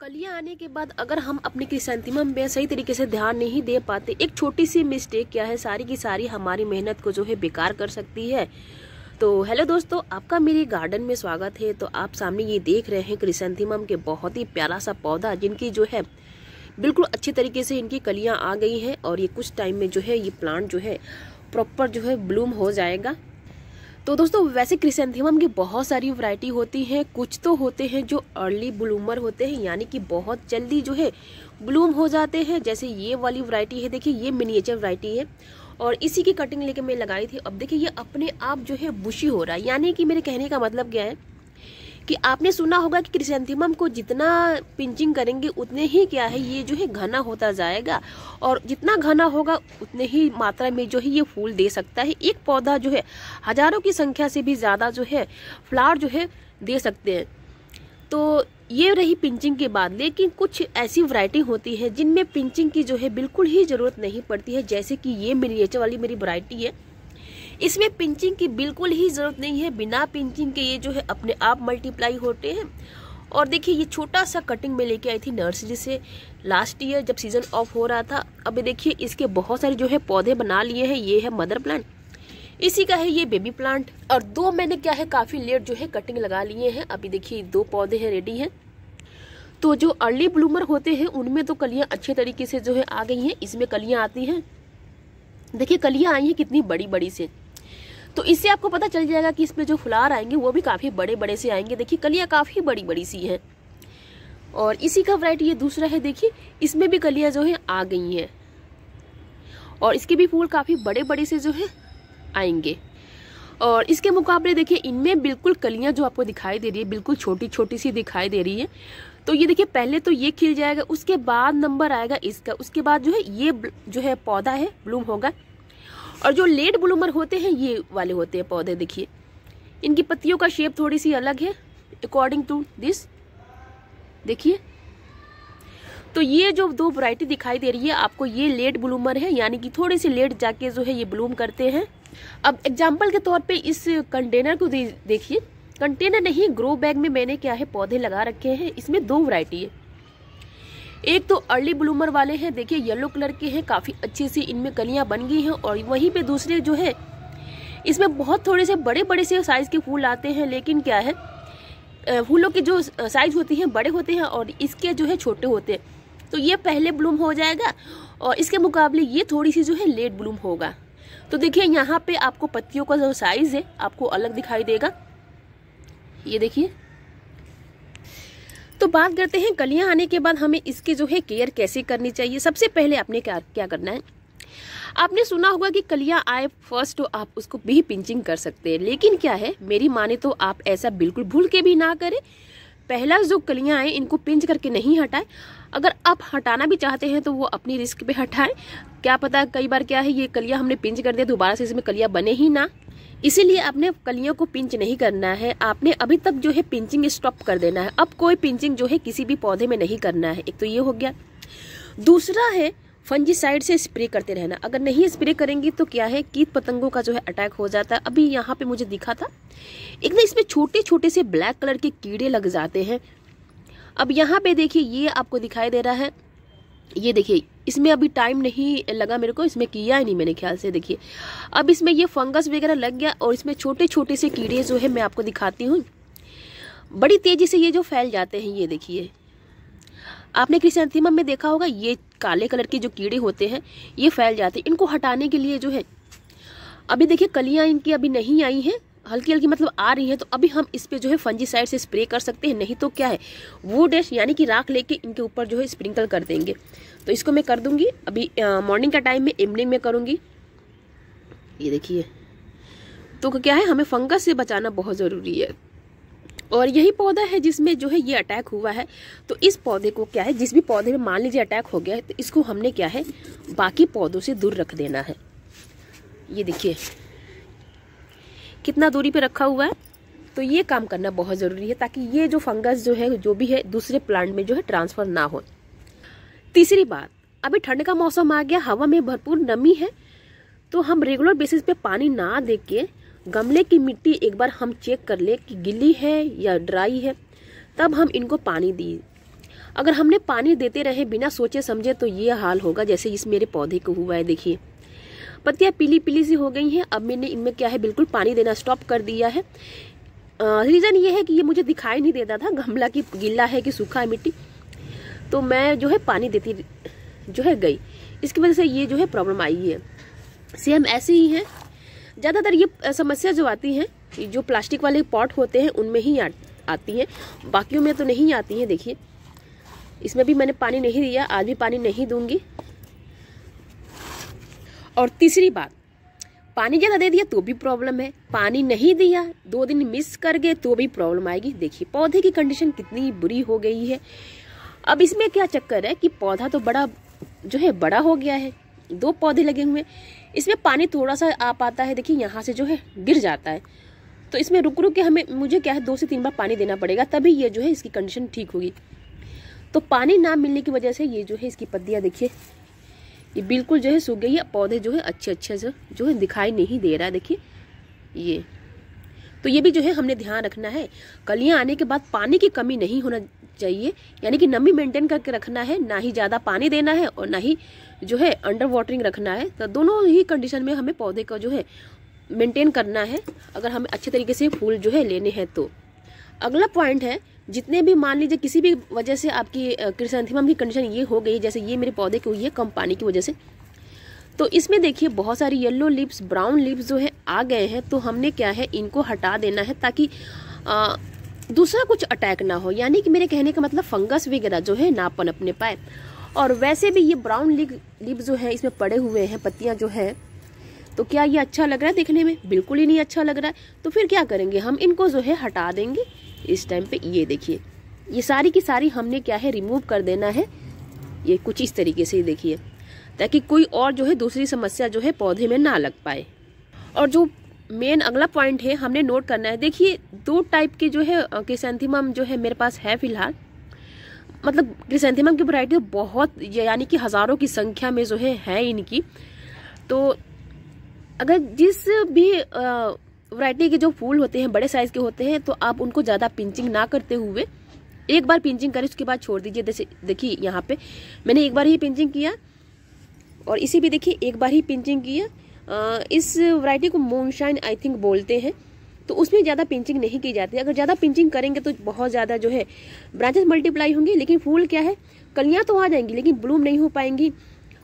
कलियाँ आने के बाद अगर हम अपने क्रिसेंथिमम में सही तरीके से ध्यान नहीं दे पाते एक छोटी सी मिस्टेक क्या है सारी की सारी हमारी मेहनत को जो है बेकार कर सकती है तो हेलो दोस्तों आपका मेरे गार्डन में स्वागत है तो आप सामने ये देख रहे हैं क्रिसंतिमम के बहुत ही प्यारा सा पौधा जिनकी जो है बिल्कुल अच्छी तरीके से इनकी कलियाँ आ गई हैं और ये कुछ टाइम में जो है ये प्लांट जो है प्रॉपर जो है ब्लूम हो जाएगा तो दोस्तों वैसे क्रिसेंथिमम की बहुत सारी वैरायटी होती हैं कुछ तो होते हैं जो अर्ली ब्लूमर होते हैं यानी कि बहुत जल्दी जो है ब्लूम हो जाते हैं जैसे ये वाली वैरायटी है देखिए ये मिनिएचर वैरायटी है और इसी की कटिंग लेके मैं लगाई थी अब देखिए ये अपने आप जो है बुशी हो रहा है यानी कि मेरे कहने का मतलब क्या है कि आपने सुना होगा कि क्रिसेंथिमम को जितना पिंचिंग करेंगे उतने ही क्या है ये जो है घना होता जाएगा और जितना घना होगा उतने ही मात्रा में जो है ये फूल दे सकता है एक पौधा जो है हजारों की संख्या से भी ज़्यादा जो है फ्लावर जो है दे सकते हैं तो ये रही पिंचिंग के बाद लेकिन कुछ ऐसी वैरायटी होती है जिनमें पिंचिंग की जो है बिल्कुल ही ज़रूरत नहीं पड़ती है जैसे कि ये मिनिएचर वाली मेरी वरायटी है इसमें पिंचिंग की बिल्कुल ही ज़रूरत नहीं है बिना पिंचिंग के ये जो है अपने आप मल्टीप्लाई होते हैं और देखिए ये छोटा सा कटिंग में लेके आई थी नर्सरी से लास्ट ईयर जब सीज़न ऑफ हो रहा था अब देखिए इसके बहुत सारे जो है पौधे बना लिए हैं ये है मदर प्लांट इसी का है ये बेबी प्लांट और दो मैंने क्या है काफ़ी लेट जो है कटिंग लगा लिए हैं अभी देखिए दो पौधे हैं रेडी हैं तो जो अर्ली ब्लूमर होते हैं उनमें तो कलियाँ अच्छे तरीके से जो है आ गई हैं इसमें कलियाँ आती हैं देखिए कलियाँ आई हैं कितनी बड़ी बड़ी से तो इससे आपको पता चल जाएगा कि इसमें जो फुलार आएंगे वो भी काफ़ी बड़े बड़े से आएंगे देखिए कलियाँ काफ़ी बड़ी बड़ी सी हैं और इसी का वराइटी ये दूसरा है देखिए इसमें भी कलियाँ जो है आ गई हैं और इसके भी फूल काफ़ी बड़े बड़े से जो है आएंगे और इसके मुकाबले देखिए इनमें बिल्कुल कलियाँ जो आपको दिखाई दे रही है बिल्कुल छोटी छोटी सी दिखाई दे रही है तो ये देखिए पहले तो ये खिल जाएगा उसके बाद नंबर आएगा इसका उसके बाद जो है ये जो है पौधा है ब्लूम होगा और जो लेट ब्लूमर होते हैं ये वाले होते हैं पौधे देखिए इनकी पत्तियों का शेप थोड़ी सी अलग है अकॉर्डिंग टू दिस देखिए तो ये जो दो वरायटी दिखाई दे रही है आपको ये लेट ब्लूमर है यानी कि थोड़ी सी लेट जाके जो है ये ब्लूम करते हैं अब एग्जाम्पल के तौर पे इस कंटेनर को देखिए कंटेनर नहीं ग्रो बैग में मैंने क्या है पौधे लगा रखे हैं इसमें दो वरायटी है एक तो अर्ली ब्लूमर वाले हैं देखिए येलो कलर के हैं काफ़ी अच्छे से इनमें कलियाँ बन गई हैं और वहीं पे दूसरे जो है इसमें बहुत थोड़े से बड़े बड़े से साइज़ के फूल आते हैं लेकिन क्या है फूलों के जो साइज़ होती हैं बड़े होते हैं और इसके जो है छोटे होते हैं तो ये पहले ब्लूम हो जाएगा और इसके मुकाबले ये थोड़ी सी जो है लेट ब्लूम होगा तो देखिए यहाँ पे आपको पत्तियों का जो साइज़ है आपको अलग दिखाई देगा ये देखिए तो बात करते हैं कलियां आने के बाद हमें इसकी जो है केयर कैसे करनी चाहिए सबसे पहले आपने क्या क्या करना है आपने सुना होगा कि कलियां आए फर्स्ट तो आप उसको भी पिंचिंग कर सकते हैं लेकिन क्या है मेरी माने तो आप ऐसा बिल्कुल भूल के भी ना करें पहला जो कलियां आए इनको पिंज करके नहीं हटाएं अगर आप हटाना भी चाहते हैं तो वो अपनी रिस्क पे हटाएं क्या पता कई बार क्या है ये कलियां हमने पिंज कर दिया दोबारा से इसमें कलियां बने ही ना इसीलिए आपने कलियों को पिंच नहीं करना है आपने अभी तक जो है पिंचिंग स्टॉप कर देना है अब कोई पिंचिंग जो है किसी भी पौधे में नहीं करना है एक तो ये हो गया दूसरा है फंजीसाइड से स्प्रे करते रहना अगर नहीं स्प्रे करेंगी तो क्या है कीट पतंगों का जो है अटैक हो जाता है अभी यहाँ पे मुझे दिखा था एक ना इसमें छोटे छोटे से ब्लैक कलर के कीड़े लग जाते हैं अब यहाँ पे देखिए ये आपको दिखाई दे रहा है ये देखिए इसमें अभी टाइम नहीं लगा मेरे को इसमें किया ही नहीं मैंने ख्याल से देखिए अब इसमें ये फंगस वगैरह लग गया और इसमें छोटे छोटे से कीड़े जो है मैं आपको दिखाती हूँ बड़ी तेज़ी से ये जो फैल जाते हैं ये देखिए आपने क्रिसेंथीमम में देखा होगा ये काले कलर के जो कीड़े होते हैं ये फैल जाते हैं इनको हटाने के लिए जो है अभी देखिए कलियाँ इनकी अभी नहीं आई हैं हल्की हल्की मतलब आ रही है तो अभी हम इस पर जो है फंजीसाइड से स्प्रे कर सकते हैं नहीं तो क्या है वो डैश यानी कि राख लेके इनके ऊपर जो है स्प्रिंकल कर देंगे तो इसको मैं कर दूंगी अभी मॉर्निंग का टाइम में इवनिंग में करूँगी ये देखिए तो क्या है हमें फंगस से बचाना बहुत ज़रूरी है और यही पौधा है जिसमें जो है ये अटैक हुआ है तो इस पौधे को क्या है जिस भी पौधे में मान लीजिए अटैक हो गया है तो इसको हमने क्या है बाकी पौधों से दूर रख देना है ये देखिए कितना दूरी पे रखा हुआ है तो ये काम करना बहुत ज़रूरी है ताकि ये जो फंगस जो है जो भी है दूसरे प्लांट में जो है ट्रांसफ़र ना हो तीसरी बात अभी ठंड का मौसम आ गया हवा में भरपूर नमी है तो हम रेगुलर बेसिस पे पानी ना दे के गमले की मिट्टी एक बार हम चेक कर ले कि गिली है या ड्राई है तब हम इनको पानी दिए अगर हमने पानी देते रहे बिना सोचे समझे तो ये हाल होगा जैसे इस मेरे पौधे को हुआ है देखिए पत्तियाँ पीली पीली सी हो गई हैं अब मैंने इनमें क्या है बिल्कुल पानी देना स्टॉप कर दिया है रीज़न ये है कि ये मुझे दिखाई नहीं देता था गमला की गिल्ला है कि सूखा है मिट्टी तो मैं जो है पानी देती जो है गई इसकी वजह से ये जो है प्रॉब्लम आई है सेम ऐसे ही हैं ज़्यादातर ये समस्या जो आती है जो प्लास्टिक वाले पॉट होते हैं उनमें ही आती हैं बाकियों में तो नहीं आती हैं देखिए इसमें भी मैंने पानी नहीं दिया आज भी पानी नहीं दूंगी और तीसरी बात पानी ज़्यादा दे दिया तो भी प्रॉब्लम है पानी नहीं दिया दो दिन मिस कर गए तो भी प्रॉब्लम आएगी देखिए पौधे की कंडीशन कितनी बुरी हो गई है अब इसमें क्या चक्कर है कि पौधा तो बड़ा जो है बड़ा हो गया है दो पौधे लगे हुए इसमें पानी थोड़ा सा आ पाता है देखिए यहाँ से जो है गिर जाता है तो इसमें रुक रुक के हमें मुझे क्या है दो से तीन बार पानी देना पड़ेगा तभी ये जो है इसकी कंडीशन ठीक होगी तो पानी ना मिलने की वजह से ये जो है इसकी पत्तियाँ देखिए ये बिल्कुल जो है सूख गई है पौधे जो है अच्छे अच्छे से जो है दिखाई नहीं दे रहा है देखिए ये तो ये भी जो है हमने ध्यान रखना है कलियाँ आने के बाद पानी की कमी नहीं होना चाहिए यानी कि नमी मेंटेन करके रखना है ना ही ज़्यादा पानी देना है और ना ही जो है अंडर वाटरिंग रखना है तो दोनों ही कंडीशन में हमें पौधे को जो है मेंटेन करना है अगर हमें अच्छे तरीके से फूल जो है लेने हैं तो अगला पॉइंट है जितने भी मान लीजिए किसी भी वजह से आपकी क्रिसंथिमम की कंडीशन ये हो गई जैसे ये मेरे पौधे की हुई है कम पानी की वजह से तो इसमें देखिए बहुत सारी येलो लिप्स ब्राउन लिप्स जो है आ गए हैं तो हमने क्या है इनको हटा देना है ताकि आ, दूसरा कुछ अटैक ना हो यानी कि मेरे कहने का मतलब फंगस वगैरह जो है ना पनपने पाए और वैसे भी ये ब्राउन लिप लिप जो है इसमें पड़े हुए हैं पत्तियाँ जो है तो क्या ये अच्छा लग रहा है देखने में बिल्कुल ही नहीं अच्छा लग रहा है तो फिर क्या करेंगे हम इनको जो है हटा देंगे इस टाइम पे ये देखिए ये सारी की सारी हमने क्या है रिमूव कर देना है ये कुछ इस तरीके से ही देखिए ताकि कोई और जो है दूसरी समस्या जो है पौधे में ना लग पाए और जो मेन अगला पॉइंट है हमने नोट करना है देखिए दो टाइप के जो है क्रिसेंथीमम जो है मेरे पास है फिलहाल मतलब क्रिसेंथीमम की वरायटी बहुत यानी कि हज़ारों की संख्या में जो है है इनकी तो अगर जिस भी वरायटी के जो फूल होते हैं बड़े साइज़ के होते हैं तो आप उनको ज़्यादा पिंचिंग ना करते हुए एक बार पिंचिंग करें उसके बाद छोड़ दीजिए जैसे देखिए यहाँ पे मैंने एक बार ही पिंचिंग किया और इसी भी देखिए एक बार ही पिंचिंग किया इस वैरायटी को मूनशाइन आई थिंक बोलते हैं तो उसमें ज़्यादा पिंचिंग नहीं की जाती अगर ज़्यादा पिंचिंग करेंगे तो बहुत ज़्यादा जो है ब्रांचेस मल्टीप्लाई होंगी लेकिन फूल क्या है कलियाँ तो आ जाएंगी लेकिन ब्लूम नहीं हो पाएंगी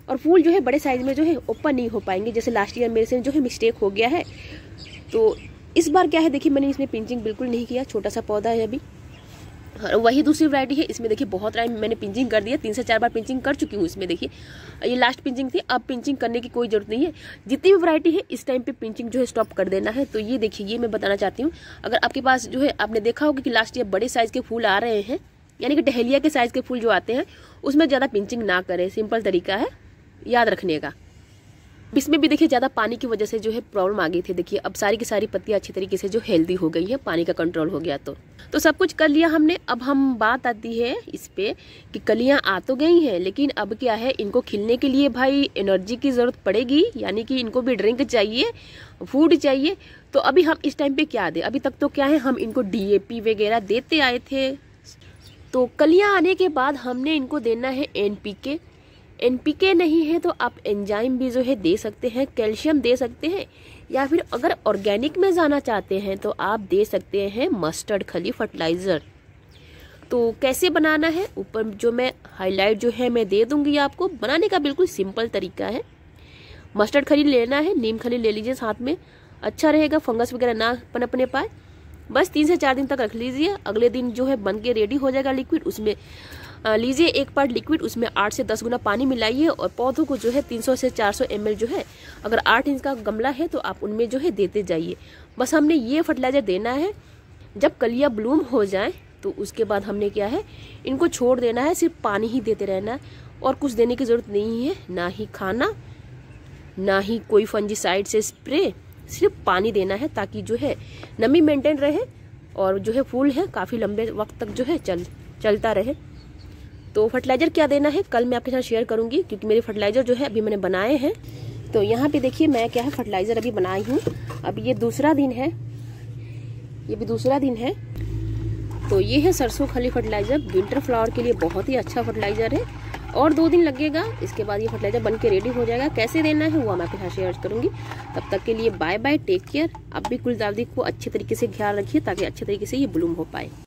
और फूल जो है बड़े साइज में जो है ओपन नहीं हो पाएंगे जैसे लास्ट ईयर मेरे से जो है मिस्टेक हो गया है तो इस बार क्या है देखिए मैंने इसमें पिंचिंग बिल्कुल नहीं किया छोटा सा पौधा है अभी हाँ, वही दूसरी वैरायटी है इसमें देखिए बहुत टाइम मैंने पिंचिंग कर दिया तीन से चार बार पिंचिंग कर चुकी हूँ इसमें देखिए ये लास्ट पिंचिंग थी अब पिंचिंग करने की कोई जरूरत नहीं है जितनी भी वैरायटी है इस टाइम पे पिंचिंग जो है स्टॉप कर देना है तो ये देखिए ये मैं बताना चाहती हूँ अगर आपके पास जो है आपने देखा होगा कि लास्ट ईयर बड़े साइज़ के फूल आ रहे हैं यानी कि डहलिया के साइज़ के फूल जो आते हैं उसमें ज़्यादा पिंचिंग ना करें सिंपल तरीका है याद रखने का इसमें भी देखिए ज़्यादा पानी की वजह से जो है प्रॉब्लम आ गई थी देखिए अब सारी की सारी पत्तियाँ अच्छी तरीके से जो हेल्दी हो गई है पानी का कंट्रोल हो गया तो तो सब कुछ कर लिया हमने अब हम बात आती है इस पर कि कलियाँ आ तो गई हैं लेकिन अब क्या है इनको खिलने के लिए भाई एनर्जी की ज़रूरत पड़ेगी यानी कि इनको भी ड्रिंक चाहिए फूड चाहिए तो अभी हम इस टाइम पे क्या दें अभी तक तो क्या है हम इनको डी वगैरह देते आए थे तो कलियाँ आने के बाद हमने इनको देना है एन एनपीके नहीं है तो आप एंजाइम भी जो है दे सकते हैं कैल्शियम दे सकते हैं या फिर अगर ऑर्गेनिक में जाना चाहते हैं तो आप दे सकते हैं मस्टर्ड खली फर्टिलाइज़र तो कैसे बनाना है ऊपर जो मैं हाईलाइट जो है मैं दे दूंगी आपको बनाने का बिल्कुल सिंपल तरीका है मस्टर्ड खली लेना है नीम खली ले लीजिए साथ में अच्छा रहेगा फंगस वगैरह ना अपने पाए बस तीन से चार दिन तक रख लीजिए अगले दिन जो है बन के रेडी हो जाएगा लिक्विड उसमें लीजिए एक पार्ट लिक्विड उसमें आठ से दस गुना पानी मिलाइए और पौधों को जो है तीन सौ से चार सौ जो है अगर आठ इंच का गमला है तो आप उनमें जो है देते जाइए बस हमने ये फर्टिलाइज़र देना है जब कलिया ब्लूम हो जाए तो उसके बाद हमने क्या है इनको छोड़ देना है सिर्फ पानी ही देते रहना है और कुछ देने की ज़रूरत नहीं है ना ही खाना ना ही कोई फंजीसाइड से स्प्रे सिर्फ पानी देना है ताकि जो है नमी मेंटेन रहे और जो है फूल है काफ़ी लंबे वक्त तक जो है चल चलता रहे तो फर्टिलाइज़र क्या देना है कल मैं आपके साथ शेयर करूंगी क्योंकि मेरे फर्टिलाइज़र जो है अभी मैंने बनाए हैं तो यहाँ पे देखिए मैं क्या है फर्टिलाइज़र अभी बनाई हूँ अब ये दूसरा दिन है ये भी दूसरा दिन है तो ये है सरसों खली फर्टिलाइज़र विंटर फ्लावर के लिए बहुत ही अच्छा फर्टिलाइज़र है और दो दिन लगेगा इसके बाद ये फर्टिलाइज़र बन के रेडी हो जाएगा कैसे देना है वो मैं आपके साथ शेयर करूँगी तब तक के लिए बाय बाय टेक केयर अब भी गुलदावदी को अच्छे तरीके से ख्याल रखिए ताकि अच्छे तरीके से ये ब्लूम हो पाए